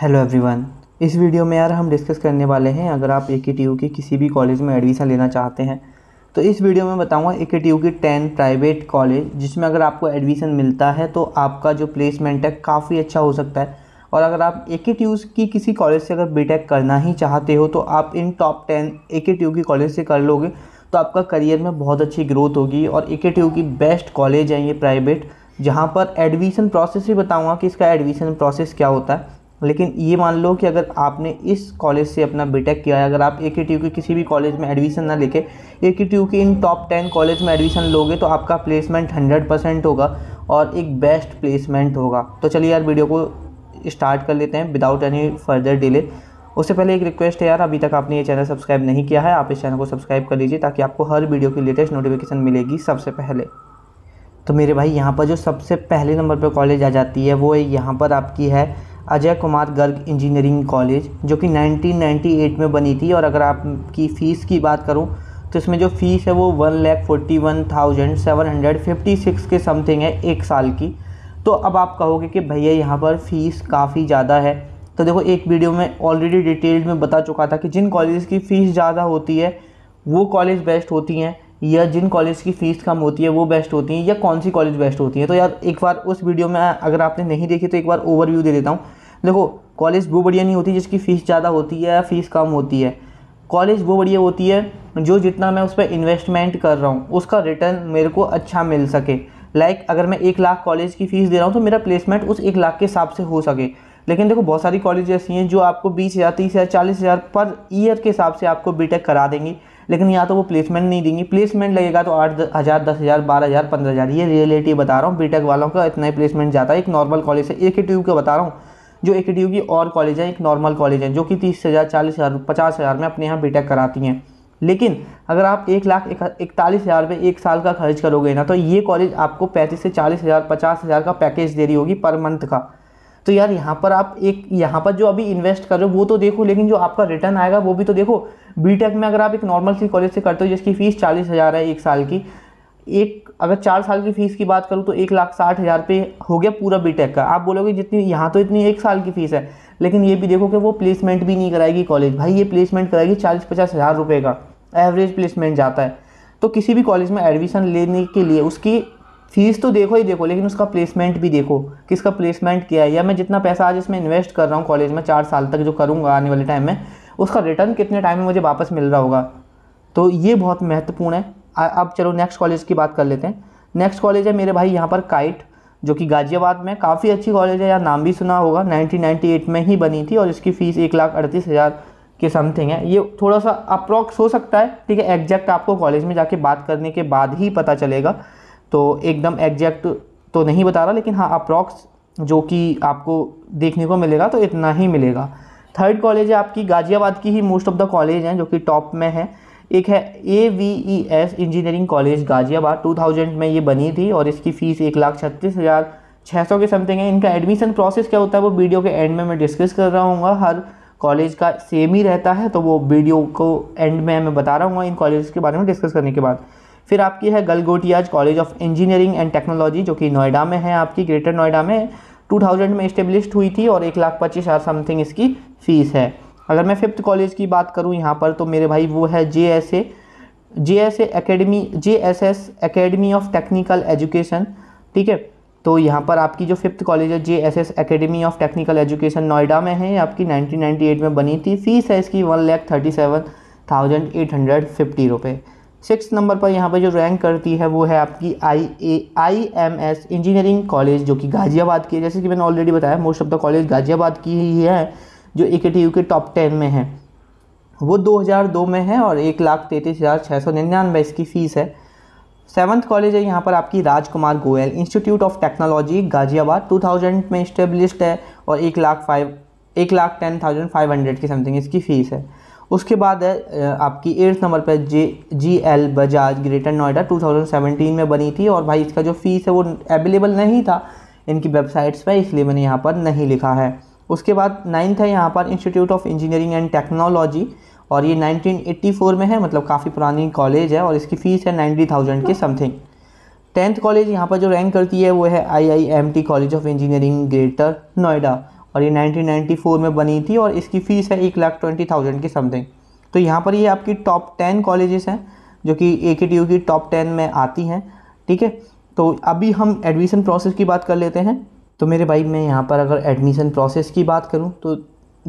hello everyone इस video में यार हम डिस्कस करने वाले हैं अगर आप ए के टी यू के किसी भी कॉलेज में एडमिशन लेना चाहते हैं तो इस वीडियो में बताऊंगा ए के टी यू के टेन प्राइवेट कॉलेज जिसमें अगर आपको एडमिशन मिलता है तो आपका जो प्लेसमेंट है काफ़ी अच्छा हो सकता है और अगर आप ए के टी यू की किसी कॉलेज से अगर बी टेक करना ही चाहते हो तो आप इन टॉप टेन ए के टी यू की कॉलेज से कर लोगे तो आपका करियर में बहुत अच्छी ग्रोथ होगी और ए के टी यू की बेस्ट कॉलेज है ये प्राइवेट जहाँ पर एडमिशन प्रोसेस ही बताऊँगा कि इसका एडमिशन प्रोसेस क्या होता है लेकिन ये मान लो कि अगर आपने इस कॉलेज से अपना बीटेक किया है अगर आप ए के टी यू के किसी भी कॉलेज में एडमिशन ना लेके ए के टी यू के इन टॉप टेन कॉलेज में एडमिशन लोगे तो आपका प्लेसमेंट हंड्रेड परसेंट होगा और एक बेस्ट प्लेसमेंट होगा तो चलिए यार वीडियो को स्टार्ट कर लेते हैं विदाउट एनी फर्दर डिले उससे पहले एक रिक्वेस्ट है यार अभी तक आपने ये चैनल सब्सक्राइब नहीं किया है आप इस चैनल को सब्सक्राइब कर लीजिए ताकि आपको हर वीडियो की लेटेस्ट नोटिफिकेशन मिलेगी सबसे पहले तो मेरे भाई यहाँ पर जो सबसे पहले नंबर पर कॉलेज आ जाती है वो यहाँ पर आपकी है अजय कुमार गर्ग इंजीनियरिंग कॉलेज जो कि 1998 में बनी थी और अगर आपकी फ़ीस की बात करूं तो इसमें जो फ़ीस है वो one lakh forty one thousand seven hundred fifty six के समथिंग है एक साल की तो अब आप कहोगे कि भैया यहाँ पर फ़ीस काफ़ी ज़्यादा है तो देखो एक वीडियो में ऑलरेडी डिटेल्ड में बता चुका था कि जिन कॉलेज की फ़ीस ज़्यादा होती है वो कॉलेज बेस्ट होती हैं या जिन कॉलेज की फ़ीस कम होती है वो बेस्ट होती हैं या कौन सी कॉलेज बेस्ट होती हैं तो यार एक बार उस वीडियो में अगर आपने नहीं देखी तो एक बार ओवरव्यू दे देता हूँ देखो कॉलेज वो बढ़िया नहीं होती जिसकी फ़ीस ज़्यादा होती है या फ़ीस कम होती है कॉलेज वो बढ़िया होती है जो जितना मैं उस पर इन्वेस्टमेंट कर रहा हूँ उसका रिटर्न मेरे को अच्छा मिल सके लाइक like, अगर मैं एक लाख कॉलेज की फ़ीस दे रहा हूँ तो मेरा प्लेसमेंट उस एक लाख के हिसाब से हो सके लेकिन देखो बहुत सारी कॉलेज ऐसी हैं जो आपको बीस हज़ार तीस हज़ार चालीस हज़ार पर ईयर के हिसाब से आपको बीटेक करा देंगी लेकिन या तो वो प्लेसमेंट नहीं देंगी प्लेसमेंट लगेगा तो आठ हज़ार दस हज़ार बारह हज़ार पंद्रह हज़ार ये रियलिटी बता रहा हूँ बीटेक वालों का इतना ही प्लेसमेंट जाता है एक नॉर्मल कॉलेज से एक ही ट्यूब का बता रहा हूँ जो एक डी की और कॉलेज हैं एक नॉर्मल कॉलेज हैं जो कि तीस हज़ार चालीस हज़ार पचास हज़ार में अपने यहाँ बीटेक कराती हैं लेकिन अगर आप एक लाख इकतालीस हज़ार रुपये एक साल का खर्च करोगे ना तो ये कॉलेज आपको पैंतीस से चालीस हज़ार पचास हज़ार का पैकेज दे रही होगी पर मंथ का तो यार यहाँ पर आप एक यहाँ पर जो अभी इन्वेस्ट कर रहे हो वो तो देखो लेकिन जो आपका रिटर्न आएगा वो भी तो देखो बीटेक में अगर आप एक नॉर्मल सी कॉलेज से करते हो जिसकी फ़ीस चालीस हज़ार है एक साल की एक अगर चार साल की फ़ीस की बात करूँ तो एक लाख साठ हज़ार पे हो गया पूरा बीटेक का आप बोलोगे जितनी यहाँ तो इतनी एक साल की फ़ीस है लेकिन ये भी देखो कि वो प्लेसमेंट भी नहीं कराएगी कॉलेज भाई ये प्लेसमेंट कराएगी चालीस पचास हज़ार रुपये का एवरेज प्लेसमेंट जाता है तो किसी भी कॉलेज में एडमिशन लेने के लिए उसकी फ़ीस तो देखो ही देखो लेकिन उसका प्लेसमेंट भी देखो किसका प्लेसमेंट किया है या मैं जितना पैसा आज इसमें इन्वेस्ट कर रहा हूँ कॉलेज में चार साल तक जो करूँगा आने वाले टाइम में उसका रिटर्न कितने टाइम में मुझे वापस मिल रहा होगा तो ये बहुत महत्वपूर्ण है अब चलो नेक्स्ट कॉलेज की बात कर लेते हैं नेक्स्ट कॉलेज है मेरे भाई यहाँ पर काइट जो कि गाज़ियाबाद में काफ़ी अच्छी कॉलेज है यार नाम भी सुना होगा 1998 में ही बनी थी और इसकी फ़ीस एक लाख अड़तीस हज़ार के समथिंग है ये थोड़ा सा अप्रॉक्स हो सकता है ठीक है एग्जैक्ट आपको कॉलेज में जाके बात करने के बाद ही पता चलेगा तो एकदम एग्जैक्ट तो नहीं बता रहा लेकिन हाँ अप्रॉक्स जो कि आपको देखने को मिलेगा तो इतना ही मिलेगा थर्ड कॉलेज है आपकी गाज़ियाबाद की ही मोस्ट ऑफ द कॉलेज हैं जो कि टॉप में है एक है A V E S engineering college Ghaziabad 2000 में ये बनी थी और इसकी फ़ीस एक लाख छत्तीस हज़ार छः सौ के समथिंग है इनका एडमिशन प्रोसेस क्या होता है वो वीडियो के एंड में मैं डिस्कस कर रहा हूँ हर कॉलेज का सेम ही रहता है तो वो वीडियो को एंड में मैं बता रहा हूँ इन कॉलेज के बारे में डिस्कस करने के बाद फिर आपकी है Galgotias college of engineering and technology जो कि नोएडा में है आपकी ग्रेटर नोएडा में 2000 में इस्टेब्लिश हुई थी और एक लाख पच्चीस हज़ार समथिंग इसकी फ़ीस है अगर मैं फिफ्थ कॉलेज की बात करूँ यहाँ पर तो मेरे भाई वो है J S A J S A academy J S S academy of technical education ठीक है तो यहाँ पर आपकी जो फिफ्थ कॉलेज है J S S academy of technical education Noida में है आपकी 1998 में बनी थी फीस है इसकी one lakh thirty seven thousand eight hundred fifty रुपये सिक्स नंबर पर यहाँ पर जो रैंक करती है वो है आपकी I A I M S engineering college जो कि गाज़ियाबाद की है जैसे कि मैंने ऑलरेडी बताया most of the college Ghaziabad की ही है जो ए के टॉप टेन में है वो 2002 में है और एक लाख तैंतीस हज़ार छः सौ निन्यानवे इसकी फ़ीस है सेवन्थ कॉलेज है यहाँ पर आपकी Rajkumar Goyal institute of technology Ghaziabad 2000 में इस्टेब्लिश्ड है और एक लाख फाइव एक lakh ten thousand five hundred की समथिंग इसकी फ़ीस है उसके बाद है आपकी एट्थ नंबर पर J G L Bajaj greater Noida 2017 में बनी थी और भाई इसका जो फ़ीस है वो अवेलेबल नहीं था इनकी वेबसाइट्स पर इसलिए मैंने यहाँ पर नहीं लिखा है उसके बाद नाइन्थ है यहाँ पर institute of engineering and technology और ये 1984 में है मतलब काफ़ी पुरानी कॉलेज है और इसकी फ़ीस है नाइन्टी थाउजेंड के समथिंग टेंथ कॉलेज यहाँ पर जो रैंक करती है वो है T college of engineering greater Noida और ये 1994 में बनी थी और इसकी फ़ीस है एक लाख ट्वेंटी थाउजेंड के समथिंग तो यहाँ पर ये आपकी टॉप टेन कॉलेजेस हैं जो कि ए की टॉप टेन में आती हैं ठीक है तो अभी हम एडमिशन प्रोसेस की बात कर लेते हैं तो मेरे भाई मैं यहाँ पर अगर एडमिशन प्रोसेस की बात करूँ तो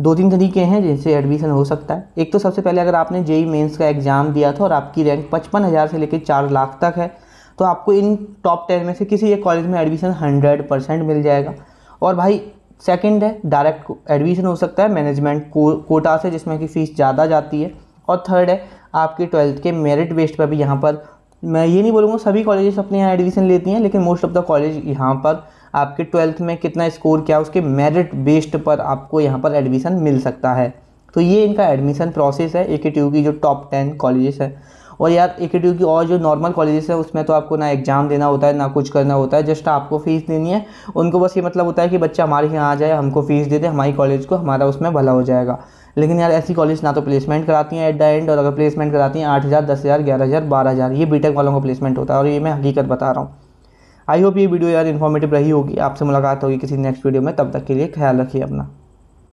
दो तीन तरीके हैं जिनसे एडमिशन हो सकता है एक तो सबसे पहले अगर आपने जेई मेंस का एग्ज़ाम दिया था और आपकी रैंक पचपन हज़ार से लेकर चार लाख तक है तो आपको इन टॉप टेन में से किसी एक कॉलेज में एडमिशन हंड्रेड परसेंट मिल जाएगा और भाई सेकंड है डायरेक्ट एडमिशन हो सकता है मैनेजमेंट को, कोटा से जिसमें कि फ़ीस ज़्यादा जाती है और थर्ड है आपके ट्वेल्थ के मेरिट बेस्ड पर भी यहाँ पर मैं ये नहीं बोलूँगा सभी कॉलेजेस अपने यहाँ एडमिशन लेती हैं लेकिन मोस्ट ऑफ द कॉलेज यहाँ पर आपके ट्वेल्थ में कितना स्कोर किया उसके मेरिट बेस्ड पर आपको यहाँ पर एडमिशन मिल सकता है तो ये इनका एडमिशन प्रोसेस है ए की जो टॉप टेन कॉलेजेस है और यार ए की और जो नॉर्मल कॉलेजेस है उसमें तो आपको ना एग्ज़ाम देना होता है ना कुछ करना होता है जस्ट आपको फ़ीस देनी है उनको बस ये मतलब होता है कि बच्चा हमारे यहाँ आ जाए हमको फ़ीस दे दे हमारी कॉलेज को हमारा उसमें भला हो जाएगा लेकिन यार ऐसी कॉलेज ना तो प्लेसमेंट कराती हैं एट द एंड और अगर प्लेसमेंट कराती हैं आठ हज़ार दस हज़ार ग्यारह हज़ार बारह हज़ार ये बीटेक वालों का प्लेसमेंट होता है और ये मैं हकीकत बता रहा हूँ आई होप ये वीडियो यार इन्फॉर्मेटिव रही होगी आपसे मुलाकात होगी किसी नेक्स्ट वीडियो में तब तक के लिए ख्याल रखिए अपना